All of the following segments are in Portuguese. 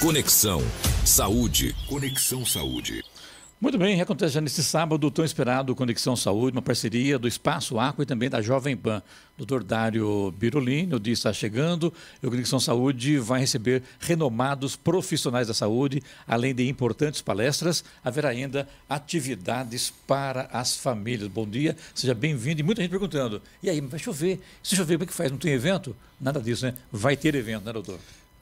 Conexão Saúde. Conexão Saúde. Muito bem, acontece já neste sábado tão esperado Conexão Saúde, uma parceria do Espaço Aqua e também da Jovem Pan. Doutor Dário Birolini, o dia está chegando e o Conexão Saúde vai receber renomados profissionais da saúde, além de importantes palestras, haverá ainda atividades para as famílias. Bom dia, seja bem-vindo e muita gente perguntando, e aí, vai chover? Se chover, como é que faz? Não tem evento? Nada disso, né? Vai ter evento, né, doutor?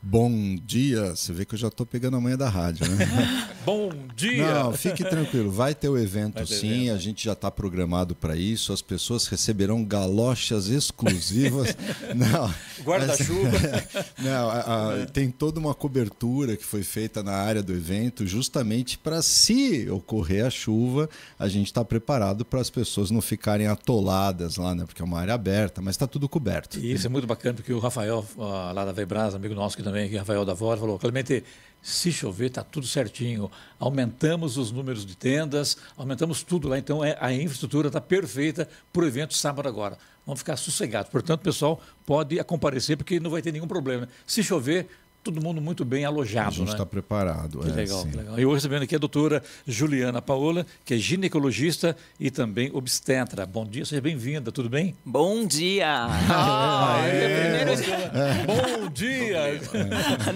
Bom dia. Você vê que eu já estou pegando a manha da rádio, né? Bom dia. Não, fique tranquilo. Vai ter o evento ter sim. Evento. A gente já está programado para isso. As pessoas receberão galochas exclusivas. Não. Guarda-chuva. Não. A, a, é. tem toda uma cobertura que foi feita na área do evento, justamente para se ocorrer a chuva, a gente está preparado para as pessoas não ficarem atoladas lá, né? Porque é uma área aberta, mas está tudo coberto. E isso é muito bacana porque o Rafael ah, lá da Vebras, amigo nosso que também também, Rafael da falou, Clemente, se chover está tudo certinho, aumentamos os números de tendas, aumentamos tudo lá, então é, a infraestrutura está perfeita para o evento sábado agora. Vamos ficar sossegados. Portanto, pessoal pode comparecer porque não vai ter nenhum problema. Se chover, todo mundo muito bem alojado. A gente está né? Tá preparado. Que é, legal, sim. legal. E hoje recebendo aqui a doutora Juliana Paola, que é ginecologista e também obstetra. Bom dia, seja bem-vinda, tudo bem? Bom dia! Ah, é. É. Bom dia! É.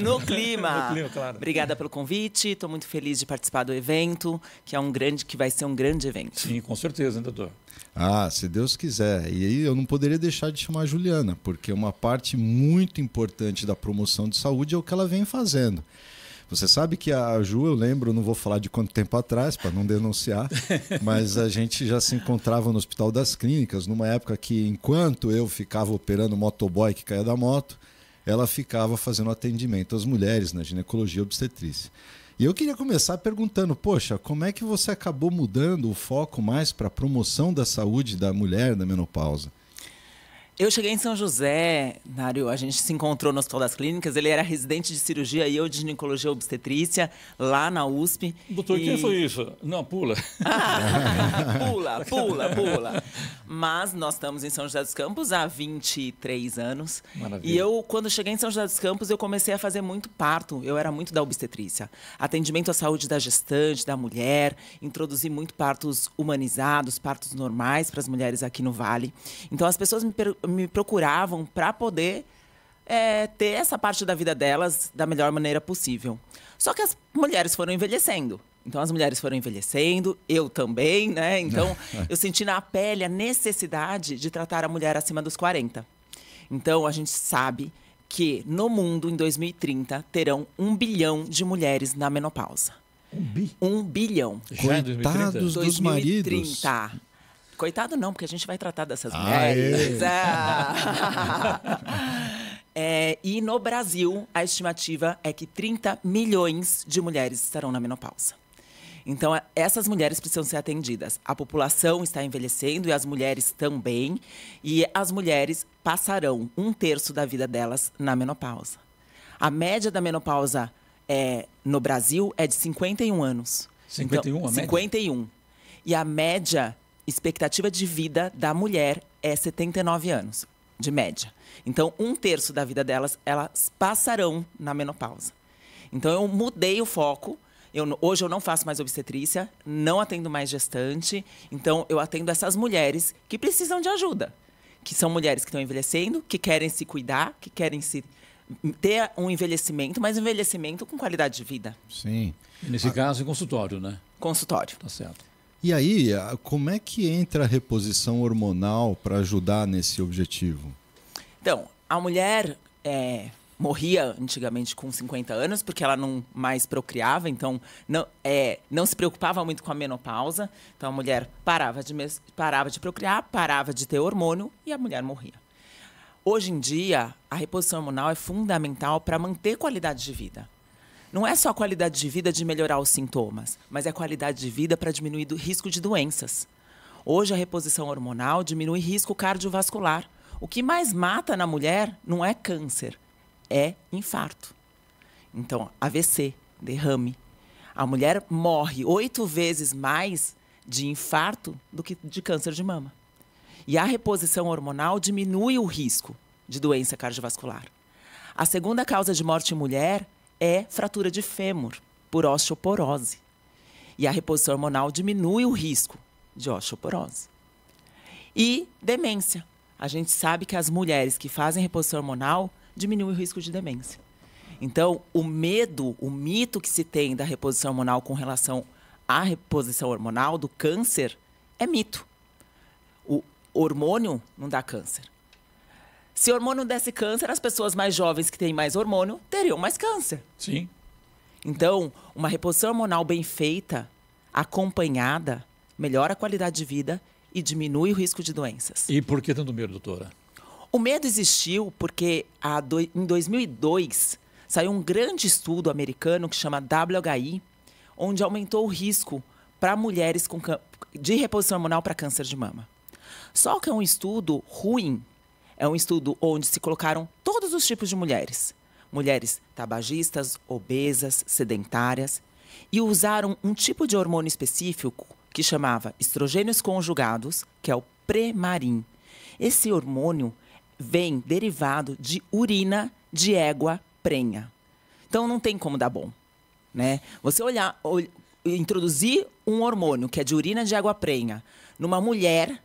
No clima. no clima. claro. Obrigada pelo convite, estou muito feliz de participar do evento, que é um grande, que vai ser um grande evento. Sim, com certeza, né, doutor? Ah, se Deus quiser. E aí eu não poderia deixar de chamar a Juliana, porque uma parte muito importante da promoção de saúde é o que ela vem fazendo. Você sabe que a Ju, eu lembro, não vou falar de quanto tempo atrás, para não denunciar, mas a gente já se encontrava no Hospital das Clínicas, numa época que, enquanto eu ficava operando motoboy que caía da moto, ela ficava fazendo atendimento às mulheres na ginecologia obstetrícia. E eu queria começar perguntando, poxa, como é que você acabou mudando o foco mais para a promoção da saúde da mulher da menopausa? Eu cheguei em São José, Nário, a gente se encontrou no Hospital das Clínicas, ele era residente de cirurgia e eu de ginecologia obstetrícia, lá na USP. Doutor, e... quem foi isso? Não, pula. pula, pula, pula. Mas nós estamos em São José dos Campos há 23 anos. Maravilha. E eu, quando cheguei em São José dos Campos, eu comecei a fazer muito parto, eu era muito da obstetrícia. Atendimento à saúde da gestante, da mulher, introduzi muito partos humanizados, partos normais para as mulheres aqui no Vale. Então as pessoas me perguntam me procuravam para poder é, ter essa parte da vida delas da melhor maneira possível. Só que as mulheres foram envelhecendo. Então as mulheres foram envelhecendo, eu também, né? Então eu senti na pele a necessidade de tratar a mulher acima dos 40. Então a gente sabe que no mundo em 2030 terão um bilhão de mulheres na menopausa. Um, bi? um bilhão. Coitados 2030? dos 2030. maridos. Coitado não, porque a gente vai tratar dessas ah, mulheres. É. é, e no Brasil, a estimativa é que 30 milhões de mulheres estarão na menopausa. Então, é, essas mulheres precisam ser atendidas. A população está envelhecendo e as mulheres também. E as mulheres passarão um terço da vida delas na menopausa. A média da menopausa é, no Brasil é de 51 anos. 51, então, a média? 51. E a média expectativa de vida da mulher é 79 anos, de média. Então, um terço da vida delas, elas passarão na menopausa. Então, eu mudei o foco. Eu, hoje eu não faço mais obstetrícia, não atendo mais gestante. Então, eu atendo essas mulheres que precisam de ajuda. Que são mulheres que estão envelhecendo, que querem se cuidar, que querem se hum, ter um envelhecimento, mas um envelhecimento com qualidade de vida. Sim. E nesse ah. caso, é consultório, né? Consultório. Tá certo. E aí, como é que entra a reposição hormonal para ajudar nesse objetivo? Então, a mulher é, morria antigamente com 50 anos porque ela não mais procriava, então não, é, não se preocupava muito com a menopausa. Então a mulher parava de, parava de procriar, parava de ter hormônio e a mulher morria. Hoje em dia, a reposição hormonal é fundamental para manter qualidade de vida não é só a qualidade de vida de melhorar os sintomas, mas é a qualidade de vida para diminuir o risco de doenças. Hoje, a reposição hormonal diminui risco cardiovascular. O que mais mata na mulher não é câncer, é infarto. Então, AVC, derrame. A mulher morre oito vezes mais de infarto do que de câncer de mama. E a reposição hormonal diminui o risco de doença cardiovascular. A segunda causa de morte em mulher é fratura de fêmur por osteoporose. E a reposição hormonal diminui o risco de osteoporose. E demência. A gente sabe que as mulheres que fazem reposição hormonal diminuem o risco de demência. Então, o medo, o mito que se tem da reposição hormonal com relação à reposição hormonal do câncer é mito. O hormônio não dá câncer. Se o hormônio desse câncer, as pessoas mais jovens que têm mais hormônio teriam mais câncer. Sim. Então, uma reposição hormonal bem feita, acompanhada, melhora a qualidade de vida e diminui o risco de doenças. E por que tanto medo, doutora? O medo existiu porque do... em 2002 saiu um grande estudo americano que chama WHI, onde aumentou o risco para mulheres com... de reposição hormonal para câncer de mama. Só que é um estudo ruim, é um estudo onde se colocaram todos os tipos de mulheres: mulheres tabagistas, obesas, sedentárias, e usaram um tipo de hormônio específico que chamava estrogênios conjugados, que é o Premarin. Esse hormônio vem derivado de urina de égua prenha. Então não tem como dar bom, né? Você olhar, ol, introduzir um hormônio que é de urina de égua prenha numa mulher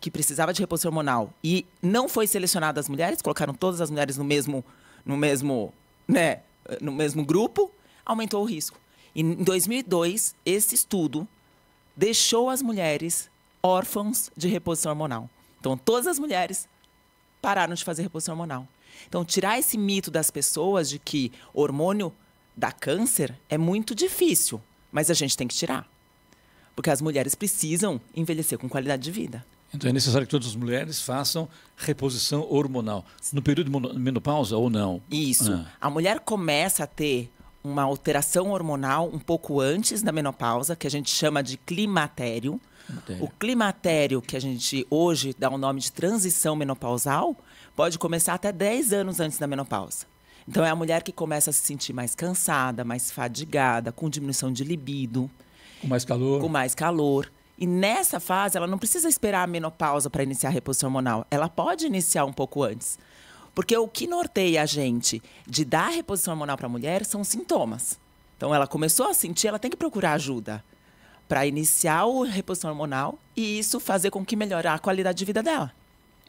que precisava de reposição hormonal e não foi selecionada as mulheres, colocaram todas as mulheres no mesmo, no mesmo, né, no mesmo grupo, aumentou o risco. E em 2002, esse estudo deixou as mulheres órfãs de reposição hormonal. Então, todas as mulheres pararam de fazer reposição hormonal. Então, tirar esse mito das pessoas de que hormônio dá câncer é muito difícil, mas a gente tem que tirar. Porque as mulheres precisam envelhecer com qualidade de vida. Então é necessário que todas as mulheres façam reposição hormonal. No período de menopausa ou não? Isso. Ah. A mulher começa a ter uma alteração hormonal um pouco antes da menopausa, que a gente chama de climatério. O climatério, que a gente hoje dá o um nome de transição menopausal, pode começar até 10 anos antes da menopausa. Então, é a mulher que começa a se sentir mais cansada, mais fadigada, com diminuição de libido. Com mais calor. Com mais calor. E nessa fase, ela não precisa esperar a menopausa para iniciar a reposição hormonal. Ela pode iniciar um pouco antes. Porque o que norteia a gente de dar reposição hormonal para a mulher são sintomas. Então, ela começou a sentir, ela tem que procurar ajuda para iniciar a reposição hormonal e isso fazer com que melhore a qualidade de vida dela.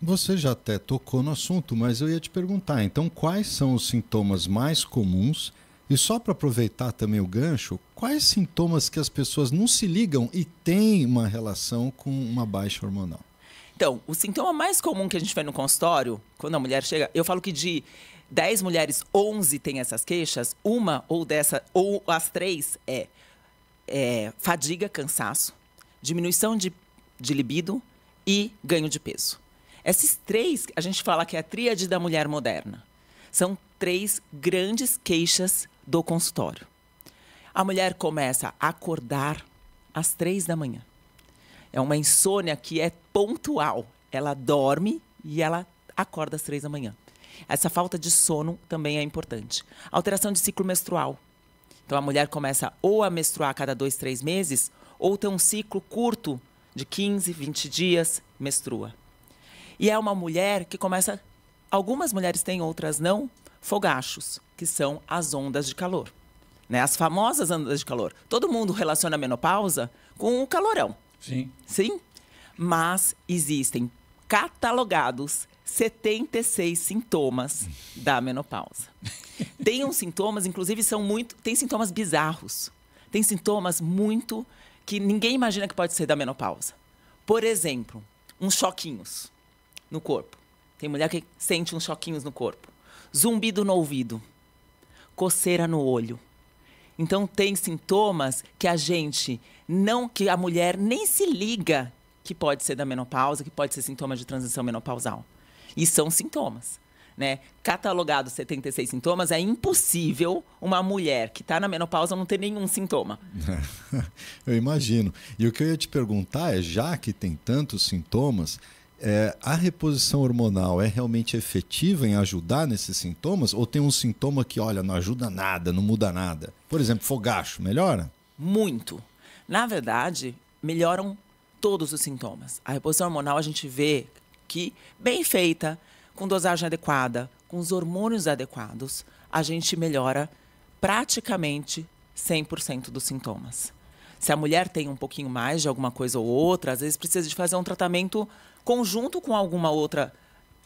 Você já até tocou no assunto, mas eu ia te perguntar, então quais são os sintomas mais comuns e só para aproveitar também o gancho, quais sintomas que as pessoas não se ligam e têm uma relação com uma baixa hormonal? Então, o sintoma mais comum que a gente vê no consultório, quando a mulher chega, eu falo que de 10 mulheres, 11 têm essas queixas, uma ou dessa, ou as três é, é fadiga, cansaço, diminuição de, de libido e ganho de peso. Esses três, a gente fala que é a tríade da mulher moderna. São três grandes queixas do consultório. A mulher começa a acordar às três da manhã. É uma insônia que é pontual. Ela dorme e ela acorda às três da manhã. Essa falta de sono também é importante. Alteração de ciclo menstrual. Então a mulher começa ou a menstruar a cada dois, três meses, ou tem um ciclo curto de 15, 20 dias, menstrua. E é uma mulher que começa. Algumas mulheres têm, outras não, fogachos que são as ondas de calor. Né? As famosas ondas de calor. Todo mundo relaciona a menopausa com o calorão. Sim. Sim? Mas existem catalogados 76 sintomas da menopausa. Tem uns sintomas, inclusive, são muito. Tem sintomas bizarros. Tem sintomas muito que ninguém imagina que pode ser da menopausa. Por exemplo, uns choquinhos no corpo. Tem mulher que sente uns choquinhos no corpo. Zumbido no ouvido coceira no olho. Então tem sintomas que a gente não que a mulher nem se liga que pode ser da menopausa, que pode ser sintoma de transição menopausal. E são sintomas. Né? Catalogado 76 sintomas, é impossível uma mulher que está na menopausa não ter nenhum sintoma. eu imagino. E o que eu ia te perguntar é, já que tem tantos sintomas, é, a reposição hormonal é realmente efetiva em ajudar nesses sintomas? Ou tem um sintoma que, olha, não ajuda nada, não muda nada? Por exemplo, fogacho, melhora? Muito. Na verdade, melhoram todos os sintomas. A reposição hormonal a gente vê que, bem feita, com dosagem adequada, com os hormônios adequados, a gente melhora praticamente 100% dos sintomas. Se a mulher tem um pouquinho mais de alguma coisa ou outra, às vezes precisa de fazer um tratamento conjunto com alguma outra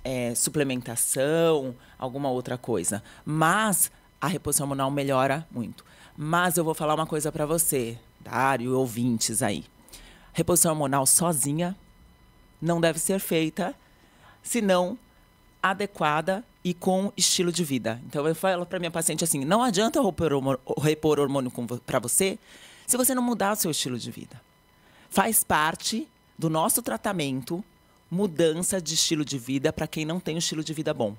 é, suplementação, alguma outra coisa. Mas a reposição hormonal melhora muito. Mas eu vou falar uma coisa para você, Dário, ouvintes aí. Reposição hormonal sozinha não deve ser feita, senão adequada e com estilo de vida. Então eu falo para minha paciente assim: não adianta repor hormônio para você se você não mudar o seu estilo de vida. Faz parte do nosso tratamento mudança de estilo de vida para quem não tem um estilo de vida bom.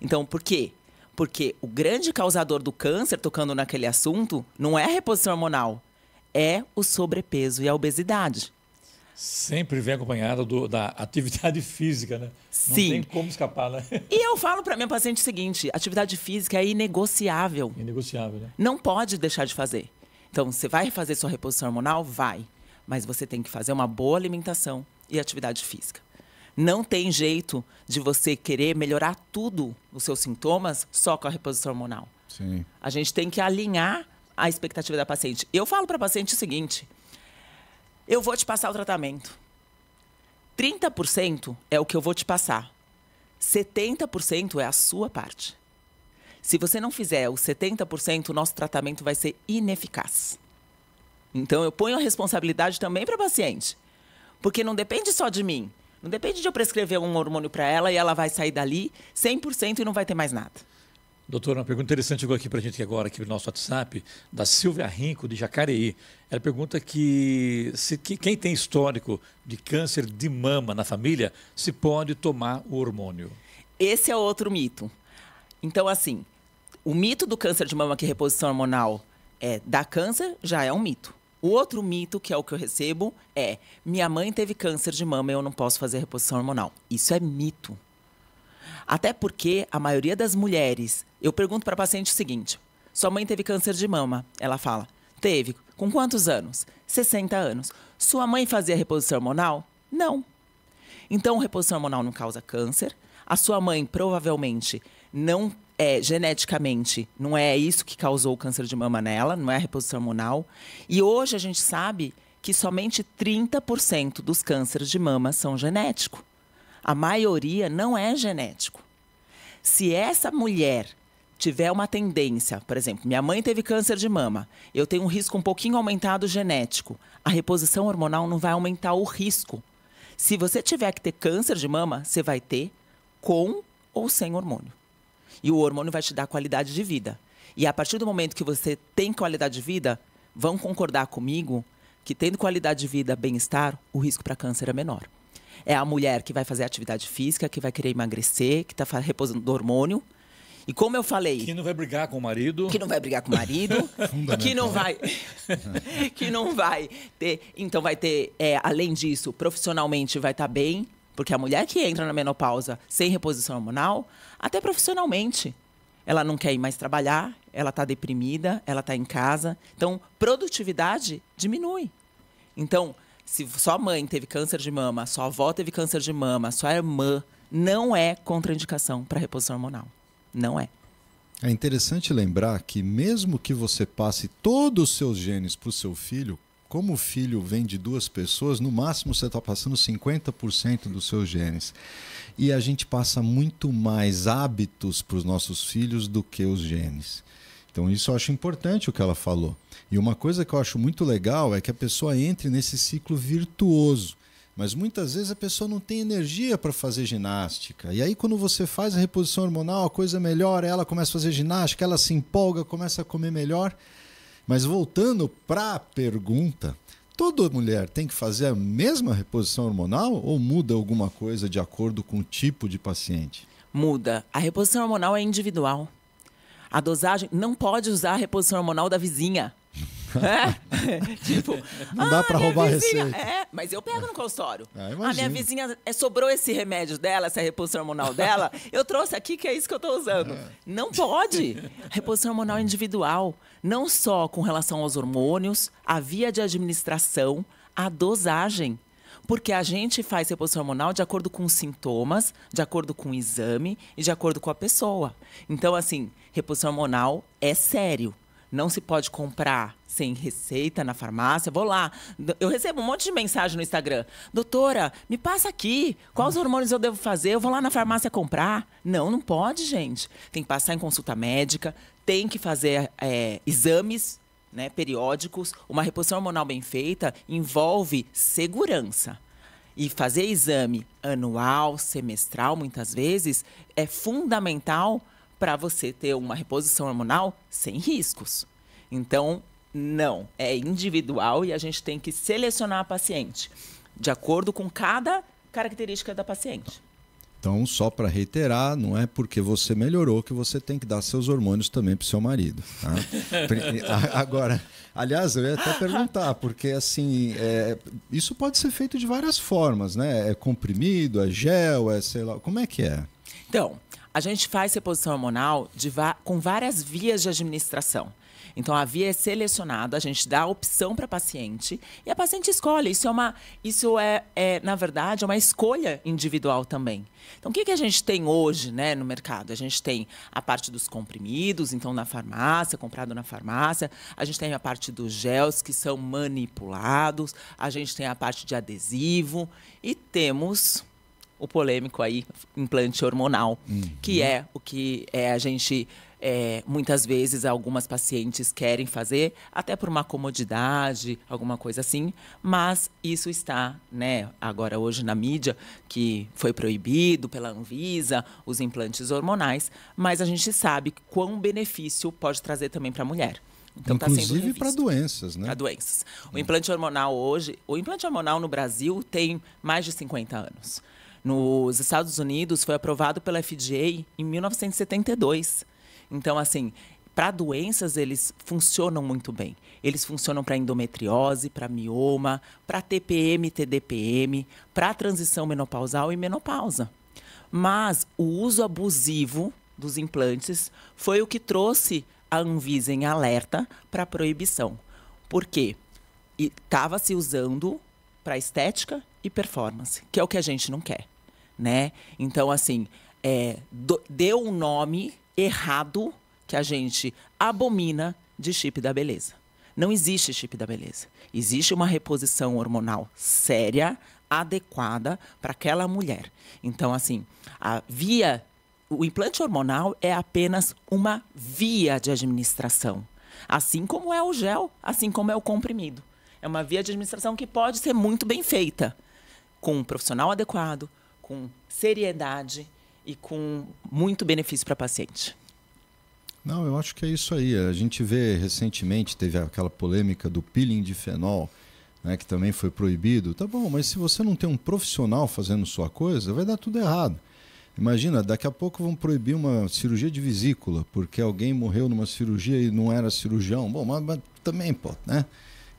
Então, por quê? Porque o grande causador do câncer, tocando naquele assunto, não é a reposição hormonal, é o sobrepeso e a obesidade. Sempre vem acompanhada da atividade física, né? Sim. Não tem como escapar, né? E eu falo para minha paciente o seguinte: atividade física é inegociável. Inegociável, né? Não pode deixar de fazer. Então, você vai fazer sua reposição hormonal? Vai. Mas você tem que fazer uma boa alimentação e atividade física. Não tem jeito de você querer melhorar tudo os seus sintomas só com a reposição hormonal. Sim. A gente tem que alinhar a expectativa da paciente. Eu falo para a paciente o seguinte: eu vou te passar o tratamento. 30% é o que eu vou te passar. 70% é a sua parte. Se você não fizer os 70%, o nosso tratamento vai ser ineficaz. Então eu ponho a responsabilidade também para a paciente. Porque não depende só de mim. Não depende de eu prescrever um hormônio para ela e ela vai sair dali 100% e não vai ter mais nada. Doutora, uma pergunta interessante chegou aqui para a gente agora, aqui no nosso WhatsApp, da Silvia Rinco, de Jacareí. Ela pergunta que, se, que quem tem histórico de câncer de mama na família, se pode tomar o hormônio. Esse é outro mito. Então, assim, o mito do câncer de mama que é reposição hormonal é, dá câncer já é um mito. O outro mito, que é o que eu recebo, é: minha mãe teve câncer de mama e eu não posso fazer reposição hormonal. Isso é mito. Até porque a maioria das mulheres, eu pergunto para a paciente o seguinte: sua mãe teve câncer de mama? Ela fala: teve. Com quantos anos? 60 anos. Sua mãe fazia reposição hormonal? Não. Então, reposição hormonal não causa câncer. A sua mãe provavelmente não é geneticamente, não é isso que causou o câncer de mama nela, não é a reposição hormonal. E hoje a gente sabe que somente 30% dos cânceres de mama são genéticos. A maioria não é genético. Se essa mulher tiver uma tendência, por exemplo, minha mãe teve câncer de mama, eu tenho um risco um pouquinho aumentado genético, a reposição hormonal não vai aumentar o risco. Se você tiver que ter câncer de mama, você vai ter com ou sem hormônio. E o hormônio vai te dar qualidade de vida. E a partir do momento que você tem qualidade de vida, vão concordar comigo que tendo qualidade de vida, bem-estar, o risco para câncer é menor. É a mulher que vai fazer atividade física, que vai querer emagrecer, que está reposando do hormônio. E como eu falei. Que não vai brigar com o marido. Que não vai brigar com o marido. que não vai. que não vai ter. Então vai ter, é, além disso, profissionalmente vai estar tá bem, porque a mulher que entra na menopausa sem reposição hormonal, até profissionalmente, ela não quer ir mais trabalhar, ela está deprimida, ela está em casa. Então, produtividade diminui. Então, se sua mãe teve câncer de mama, sua avó teve câncer de mama, sua irmã, não é contraindicação para reposição hormonal. Não é. É interessante lembrar que, mesmo que você passe todos os seus genes para o seu filho, como o filho vem de duas pessoas, no máximo você está passando 50% dos seus genes. E a gente passa muito mais hábitos para os nossos filhos do que os genes. Então, isso eu acho importante o que ela falou. E uma coisa que eu acho muito legal é que a pessoa entre nesse ciclo virtuoso. Mas muitas vezes a pessoa não tem energia para fazer ginástica. E aí, quando você faz a reposição hormonal, a coisa melhora, ela começa a fazer ginástica, ela se empolga, começa a comer melhor. Mas voltando para a pergunta, toda mulher tem que fazer a mesma reposição hormonal ou muda alguma coisa de acordo com o tipo de paciente? Muda. A reposição hormonal é individual. A dosagem não pode usar a reposição hormonal da vizinha. É? tipo, não dá ah, para roubar vizinha, receita. É, mas eu pego no consultório. a ah, ah, minha vizinha é, sobrou esse remédio dela, essa reposição hormonal dela. eu trouxe aqui que é isso que eu estou usando. É. Não pode. Reposição hormonal individual, não só com relação aos hormônios, a via de administração, a dosagem. Porque a gente faz reposição hormonal de acordo com os sintomas, de acordo com o exame e de acordo com a pessoa. Então, assim, reposição hormonal é sério não se pode comprar sem receita na farmácia. Vou lá. Eu recebo um monte de mensagem no Instagram. Doutora, me passa aqui. Quais hormônios eu devo fazer? Eu vou lá na farmácia comprar. Não, não pode, gente. Tem que passar em consulta médica, tem que fazer é, exames né, periódicos. Uma reposição hormonal bem feita envolve segurança. E fazer exame anual, semestral, muitas vezes, é fundamental para você ter uma reposição hormonal sem riscos. Então, não, é individual e a gente tem que selecionar a paciente de acordo com cada característica da paciente. Então, só para reiterar, não é porque você melhorou que você tem que dar seus hormônios também para o seu marido. Tá? Agora, aliás, eu ia até perguntar, porque assim, é, isso pode ser feito de várias formas, né? É comprimido, é gel, é sei lá, como é que é? Então, a gente faz reposição hormonal com várias vias de administração. Então, a via é selecionada, a gente dá a opção para a paciente e a paciente escolhe. Isso é, uma, isso é, é na verdade, é uma escolha individual também. Então, o que, que a gente tem hoje né, no mercado? A gente tem a parte dos comprimidos, então, na farmácia, comprado na farmácia. A gente tem a parte dos gels, que são manipulados. A gente tem a parte de adesivo. E temos o polêmico aí implante hormonal, uhum. que é o que é, a gente é, muitas vezes algumas pacientes querem fazer, até por uma comodidade, alguma coisa assim, mas isso está, né, agora hoje na mídia, que foi proibido pela Anvisa, os implantes hormonais, mas a gente sabe quão benefício pode trazer também para a mulher. Então, tá Inclusive tá para doenças, né? Para doenças. O hum. implante hormonal hoje, o implante hormonal no Brasil tem mais de 50 anos. Nos Estados Unidos foi aprovado pela FDA em 1972. Então, assim, para doenças eles funcionam muito bem. Eles funcionam para endometriose, para mioma, para TPM, TDPM, para transição menopausal e menopausa. Mas o uso abusivo dos implantes foi o que trouxe a Anvisa em alerta para proibição. Por quê? Estava se usando para estética e performance, que é o que a gente não quer né? Então, assim, é, do, deu um nome errado que a gente abomina de chip da beleza. Não existe chip da beleza. Existe uma reposição hormonal séria, adequada para aquela mulher. Então, assim, a via. O implante hormonal é apenas uma via de administração. Assim como é o gel, assim como é o comprimido. É uma via de administração que pode ser muito bem feita, com um profissional adequado, com seriedade e com muito benefício para paciente. Não, eu acho que é isso aí. A gente vê recentemente, teve aquela polêmica do peeling de fenol, né, que também foi proibido. Tá bom, mas se você não tem um profissional fazendo sua coisa, vai dar tudo errado. Imagina, daqui a pouco vão proibir uma cirurgia de vesícula, porque alguém morreu numa cirurgia e não era cirurgião. Bom, mas, mas também, pô, né?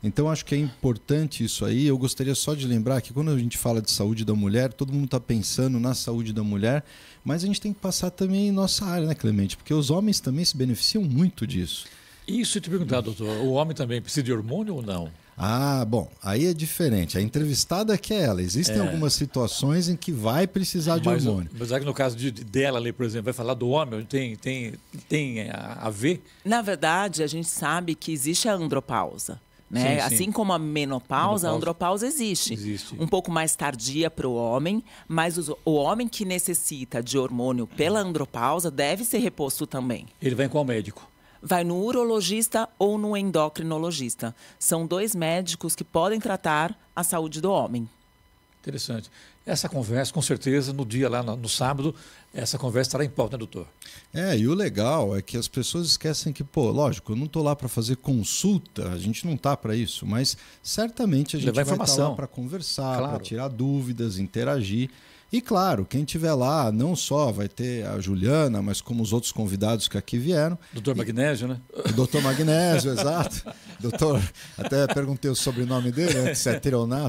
Então acho que é importante isso aí. Eu gostaria só de lembrar que quando a gente fala de saúde da mulher, todo mundo está pensando na saúde da mulher, mas a gente tem que passar também em nossa área, né, Clemente? Porque os homens também se beneficiam muito disso. Isso eu te perguntar, doutor, o homem também precisa de hormônio ou não? Ah, bom, aí é diferente. A entrevistada que é ela. Existem é. algumas situações em que vai precisar de mas, hormônio. Mas é que no caso de, dela ali, por exemplo, vai falar do homem, tem, tem, tem a, a ver? Na verdade, a gente sabe que existe a andropausa. Né? Sim, assim como a menopausa, menopausa, a andropausa existe. existe. Um pouco mais tardia para o homem, mas os, o homem que necessita de hormônio pela andropausa deve ser reposto também. Ele vem com o médico vai no urologista ou no endocrinologista. São dois médicos que podem tratar a saúde do homem. Interessante. Essa conversa, com certeza, no dia lá no, no sábado, essa conversa estará em pauta, né, doutor? É, e o legal é que as pessoas esquecem que, pô, lógico, eu não estou lá para fazer consulta, a gente não está para isso, mas certamente a gente Levar vai estar tá lá para conversar, claro. para tirar dúvidas, interagir. E claro, quem tiver lá, não só vai ter a Juliana, mas como os outros convidados que aqui vieram. Doutor Magnésio, né? Doutor Magnésio, exato. Doutor, até perguntei o sobrenome dele, né? se é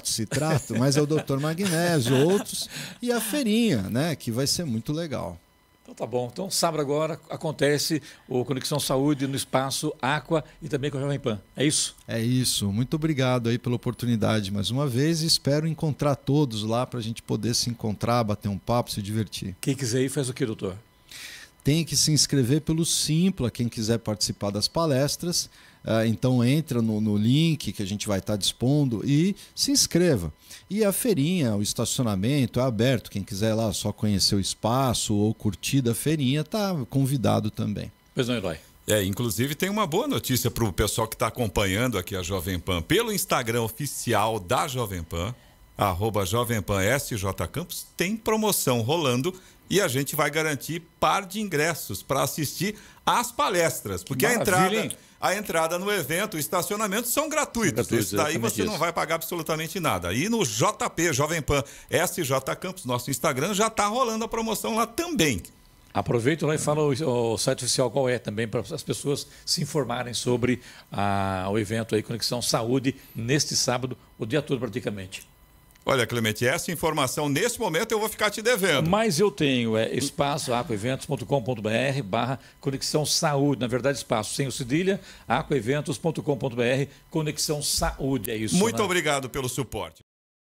se citrato, mas é o doutor Magnésio, outros. E a feirinha, né? Que vai ser muito legal. Então tá bom. Então, sábado agora acontece o Conexão Saúde no Espaço Aqua e também com a Jovem Pan. É isso? É isso. Muito obrigado aí pela oportunidade mais uma vez e espero encontrar todos lá para a gente poder se encontrar, bater um papo, se divertir. Quem quiser ir faz o que, doutor? Tem que se inscrever pelo Simpla, quem quiser participar das palestras. Ah, então entra no, no link que a gente vai estar tá dispondo e se inscreva. E a feirinha, o estacionamento é aberto. Quem quiser lá só conhecer o espaço ou curtir da feirinha, tá convidado também. Pois não, Eloy. É, inclusive tem uma boa notícia para o pessoal que está acompanhando aqui a Jovem Pan. Pelo Instagram oficial da Jovem Pan, arroba Jovem Pan SJ Campos, tem promoção rolando e a gente vai garantir par de ingressos para assistir às palestras, porque a entrada, hein? a entrada no evento, o estacionamento são gratuitos. gratuitos isso daí você isso. não vai pagar absolutamente nada. E no JP Jovem Pan SJ Campos, nosso Instagram, já está rolando a promoção lá também. Aproveita lá e fala o, o, site oficial qual é também, para as pessoas se informarem sobre a, ah, o evento aí, Conexão Saúde, neste sábado, o dia todo praticamente. Olha, Clemente, essa informação nesse momento eu vou ficar te devendo. Mas eu tenho, é espaço aquaeventos.com.br barra conexão saúde. Na verdade, espaço sem o cedilha, aquaeventos.com.br conexão saúde. É isso. Muito né? obrigado pelo suporte.